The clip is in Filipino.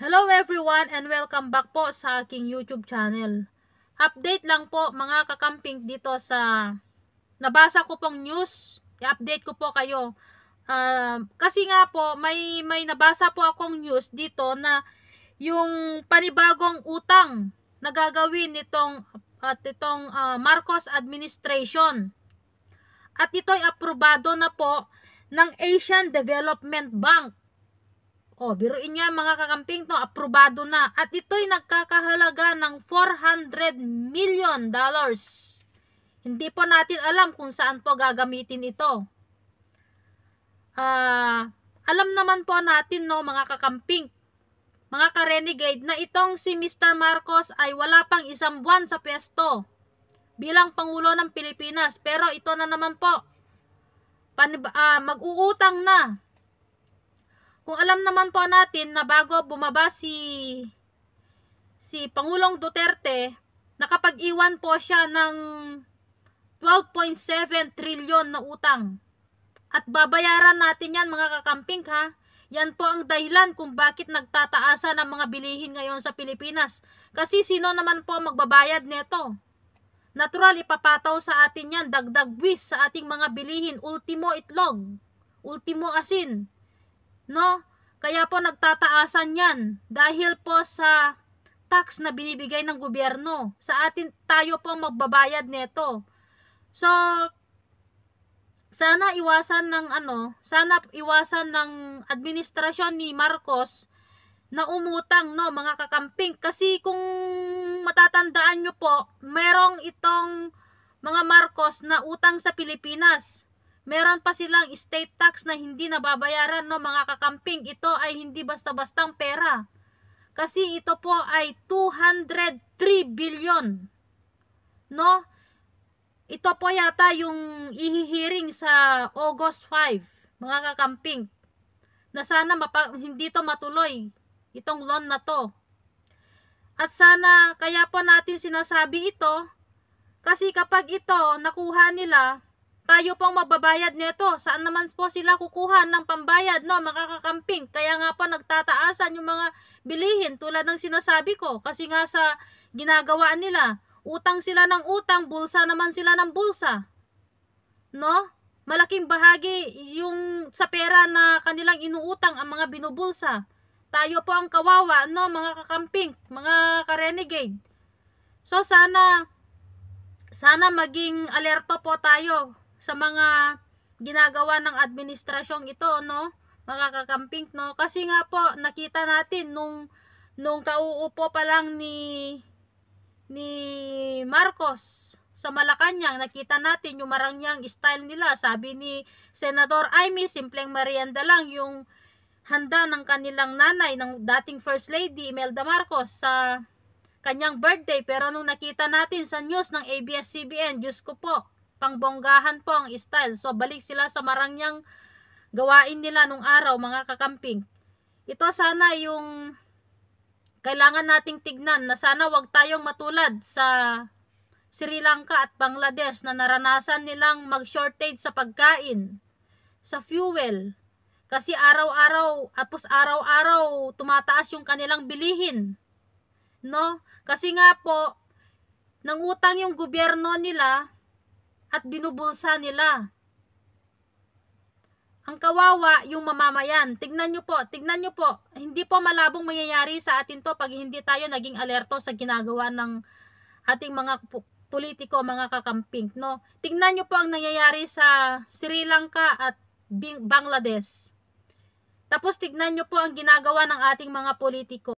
Hello everyone and welcome back po sa aking YouTube channel. Update lang po mga kakamping dito sa nabasa ko pong news. I-update ko po kayo. Uh, kasi nga po may may nabasa po akong news dito na yung panibagong utang na gagawin nitong at itong uh, Marcos administration. At ito'y aprobado na po ng Asian Development Bank o, oh, biruin nga mga kakamping to, aprobado na. At ito'y nagkakahalaga ng 400 million dollars. Hindi po natin alam kung saan po gagamitin ito. Ah, uh, alam naman po natin no mga kakamping, mga ka-renegade na itong si Mr. Marcos ay wala pang isang buwan sa pwesto bilang Pangulo ng Pilipinas. Pero ito na naman po, pan, uh, mag-uutang na kung alam naman po natin na bago bumaba si si Pangulong Duterte, nakapag-iwan po siya ng 12.7 trilyon na utang. At babayaran natin yan mga kakamping ha. Yan po ang dahilan kung bakit nagtataasa ang mga bilihin ngayon sa Pilipinas. Kasi sino naman po magbabayad nito? Natural, ipapataw sa atin yan, dagdag buwis sa ating mga bilihin, ultimo itlog, ultimo asin, No? Kaya po nagtataasan yan dahil po sa tax na binibigay ng gobyerno. Sa atin, tayo po magbabayad nito. So, sana iwasan ng ano, sana iwasan ng administrasyon ni Marcos na umutang no mga kakamping kasi kung matatandaan nyo po merong itong mga Marcos na utang sa Pilipinas Meron pa silang state tax na hindi nababayaran no mga kakamping. Ito ay hindi basta-bastang pera. Kasi ito po ay 203 billion. No? Ito po yata yung ihihiring sa August 5, mga kakamping. Na sana mapa- hindi to matuloy itong loan na to. At sana kaya po natin sinasabi ito kasi kapag ito nakuha nila, tayo pong mababayad nito. Saan naman po sila kukuha ng pambayad, no, makakakamping. Kaya nga po nagtataasan yung mga bilihin tulad ng sinasabi ko. Kasi nga sa ginagawa nila, utang sila ng utang, bulsa naman sila ng bulsa. No? Malaking bahagi yung sa pera na kanilang inuutang ang mga binubulsa. Tayo po ang kawawa, no, mga kakamping, mga karenegade. So sana sana maging alerto po tayo sa mga ginagawa ng administrasyong ito, no? Mga no? Kasi nga po, nakita natin nung, nung kauupo pa lang ni, ni Marcos sa Malacañang nakita natin yung marangyang style nila. Sabi ni Senador Aimee, simpleng Marianda lang yung handa ng kanilang nanay, ng dating First Lady Imelda Marcos sa kanyang birthday. Pero nung nakita natin sa news ng ABS-CBN, Diyos ko po, pangbonggahan po ang style. So balik sila sa marangyang gawain nila nung araw mga kakamping. Ito sana yung kailangan nating tignan na sana wag tayong matulad sa Sri Lanka at Bangladesh na naranasan nilang mag-shortage sa pagkain, sa fuel, kasi araw-araw, apos araw-araw, tumataas yung kanilang bilihin. No? Kasi nga po, nangutang yung gobyerno nila at binubulsa nila. Ang kawawa, yung mamamayan. Tignan nyo po, tignan nyo po. Hindi po malabong mayayari sa atin to pag hindi tayo naging alerto sa ginagawa ng ating mga politiko, mga kakamping. No? Tignan nyo po ang nangyayari sa Sri Lanka at Bangladesh. Tapos tignan nyo po ang ginagawa ng ating mga politiko.